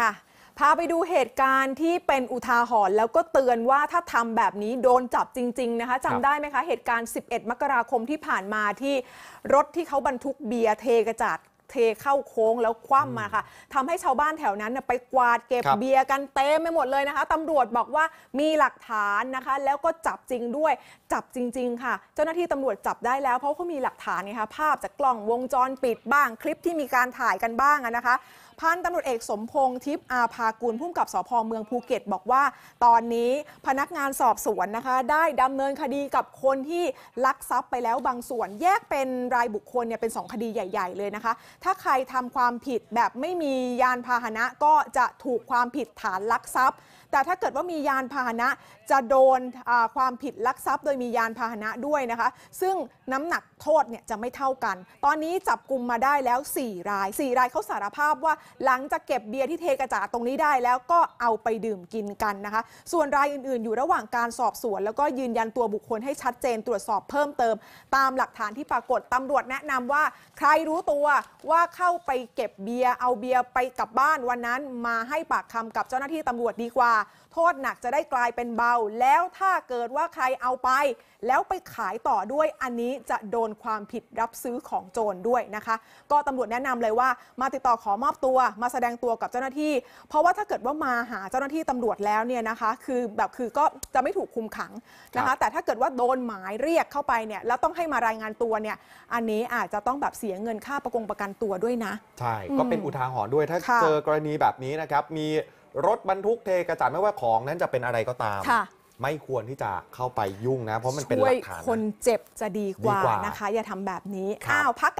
ค่ะพาไปดูเหตุการณ์ที่เป็นอุทาหรณ์แล้วก็เตือนว่าถ้าทำแบบนี้โดนจับจริง ๆนะคะจำได้ไหมคะเหตุการณ์ 11 มกราคมที่ผ่านมาที่รถที่เขาบรรทุกเบียร์เทกระจัดเทเข้าโค้งแล้วคว่ำมาค่ะทำให้ชาวบ้านแถวนั้นไปกวาดเก็บเบียร์กันเต็มไปหมดเลยนะคะตำรวจบอกว่ามีหลักฐานนะคะ แล้วก็จับจริงด้วย จับจริง ๆค่ะ เจ้าหน้าที่ตำรวจจับได้แล้วเพราะเขามีหลักฐานนะคะภาพจากกล้องวงจรปิดบ้างคลิปที่มีการถ่ายกันบ้างนะคะพันตำรวจเอกสมพงษ์ทิพย์อาภากุลผู้กับสพเมืองภูเก็ตบอกว่า ตอนนี้พนักงานสอบสวนนะคะได้ดำเนินคดีกับคนที่ ลักทรัพย์ไปแล้วบางส่วนแยกเป็นรายบุคคลเนี่ยเป็น2คดีใหญ่ๆ เลยนะคะ ถ้าใครทำความผิดแบบไม่มียานพาหนะก็จะถูกความผิดฐานลักทรัพย์แต่ถ้าเกิดว่ามียานพาหนะจะโดนความผิดลักทรัพย์ โดยมียานพาหนะด้วยนะคะ ซึ่งน้ำหนักโทษเนี่ยจะไม่เท่ากัน ตอนนี้จับกลุ่มมาได้แล้ว 4 ราย4รายเขาสารภาพว่าหลังจากเก็บเบียร์ที่เทกระจาดตรงนี้ได้ แล้วก็เอาไปดื่มกินกันนะคะ ส่วนรายอื่นๆอยู่ระหว่างการสอบสวน แล้วก็ยืนยันตัวบุคคลให้ชัดเจนตรวจสอบเพิ่มเติม ตามหลักฐานที่ปรากฏตำรวจแนะนำว่า ใครรู้ตัวว่าเข้าไปเก็บเบียร์เอาเบียร์ไปกลับบ้านวันนั้น มาให้ปากคำกับเจ้าหน้าที่ตำรวจดีกว่า โทษหนักจะได้กลายเป็นเบา แล้วถ้าเกิดว่าใครเอาไป แล้วไปขายต่อด้วยอันนี้จะโดนความผิดรับซื้อของโจรด้วยนะคะ ก็ตำรวจแนะนำเลยว่า มาติดต่อขอมอบตัววมาแสดงตัวกับเจ้าหน้าที่ เพราะว่าถ้าเกิดว่ามาหาเจ้าหน้าที่ตำรวจแล้วเนี่ยนะคะคือแบบคือก็จะไม่ถูกคุมขังนะคะแต่ถ้าเกิดว่าโดนหมายเรียกเข้าไปเนี่ยแล้วต้องให้มารายงานตัวเนี่ยอันนี้อาจจะต้องแบบเสียเงินค่าประกงประกันตัวด้วยนะ ใช่ก็เป็นอุทาหรณ์ด้วยถ้าเจอกรณีแบบนี้นะครับมีรถบรรทุกเทกระจาดไม่ว่าของนั้นจะเป็นอะไรก็ตาม ไม่ควรที่จะเข้าไปยุ่งนะเพราะมันเป็นหลักฐานคนเจ็บจะดีกว่านะคะ อย่าทำแบบนี้อ้าวพัก